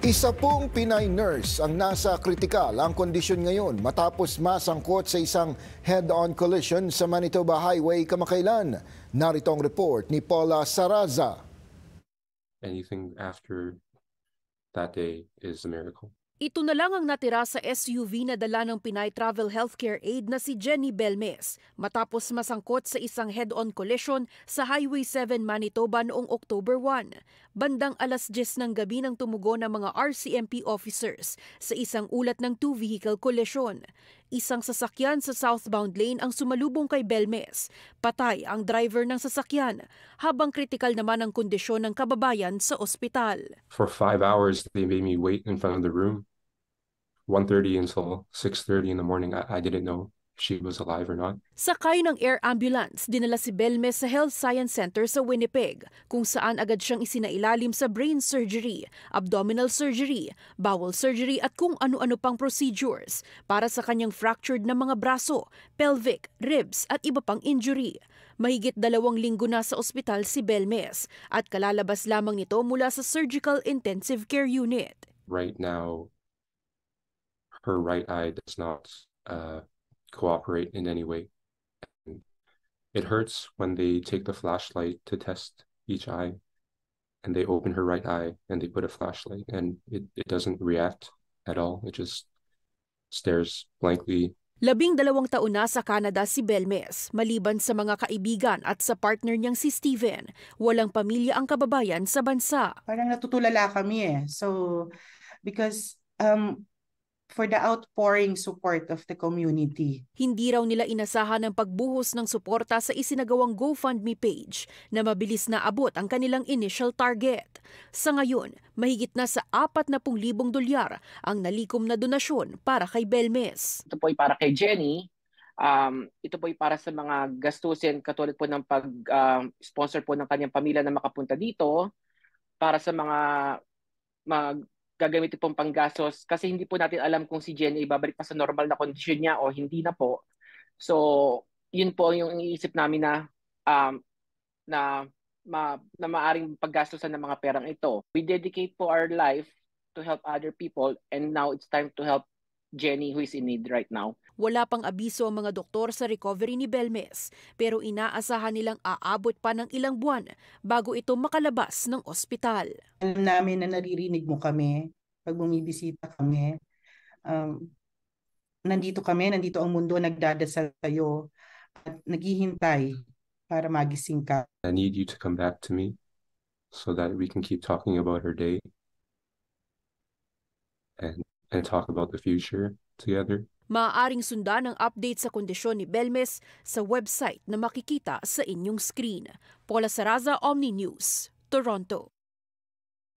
Isa pong Pinay nurse ang nasa kritikal ang kondisyon ngayon matapos masangkot sa isang head-on collision sa Manitoba Highway kamakailan. Narito ang report ni Paula Saraza. Anything after that day is a miracle. Ito na lang ang natira sa SUV na dala ng Pinay Travel Healthcare Aid na si Jenny Belmes matapos masangkot sa isang head-on collision sa Highway 7 Manitoba noong October 1. Bandang alas 10 ng gabi nang tumugon ng mga RCMP officers sa isang ulat ng two-vehicle collision. Isang sasakyan sa southbound lane ang sumalubong kay Belmes. Patay ang driver ng sasakyan habang kritikal naman ang kondisyon ng kababayan sa ospital. For five hours, they made me wait in front of the room. 1.30 until 6.30 in the morning. I, I didn't know she was alive or not. Sakay ng air ambulance, dinala si Belme sa Health Science Center sa Winnipeg, kung saan agad siyang isinailalim sa brain surgery, abdominal surgery, bowel surgery at kung ano-ano pang procedures para sa kanyang fractured na mga braso, pelvic, ribs at iba pang injury. Mahigit dalawang linggo na sa ospital si Belmes at kalalabas lamang nito mula sa Surgical Intensive Care Unit. Right now, her right eye does not uh, cooperate in any way. And it hurts when they take the flashlight to test each eye and they open her right eye and they put a flashlight and it, it doesn't react at all. It just stares blankly Labing dalawang taon na sa Canada si Belmes. Maliban sa mga kaibigan at sa partner niyang si Steven, walang pamilya ang kababayan sa bansa. Parang natutulala kami eh. So, because um, for the outpouring support of the community. Hindi raw nila inasahan ang pagbuhos ng suporta sa isinagawang GoFundMe page na mabilis na abot ang kanilang initial target. Sa ngayon, mahigit na sa 40,000 dolyar ang nalikom na donasyon para kay Belmes. Ito po ay para kay Jenny. Um, ito po ay para sa mga gastusin katulad po ng pag-sponsor um, uh, po ng kanyang pamilya na makapunta dito para sa mga mag gagamitin pong panggastos kasi hindi po natin alam kung si Jenny babalik pa sa normal na condition niya o hindi na po. So, yun po yung iniisip namin na um, na ma, na maaring paggastusan ng mga perang ito. We dedicate po our life to help other people and now it's time to help Jenny who is in need right now. Wala pang abiso ang mga doktor sa recovery ni Belmes pero inaasahan nilang aabot pa ng ilang buwan bago ito makalabas ng ospital. Alam namin na naririnig mo kami pag bumibisita kami. Um, nandito kami, nandito ang mundo, nagdadasal tayo at naghihintay para magising ka. I need you to come back to me so that we can keep talking about her day and and talk about the future together. Maaaring sundan ang update sa kondisyon ni Belmes sa website na makikita sa inyong screen. Paula Saraza, Omni News, Toronto.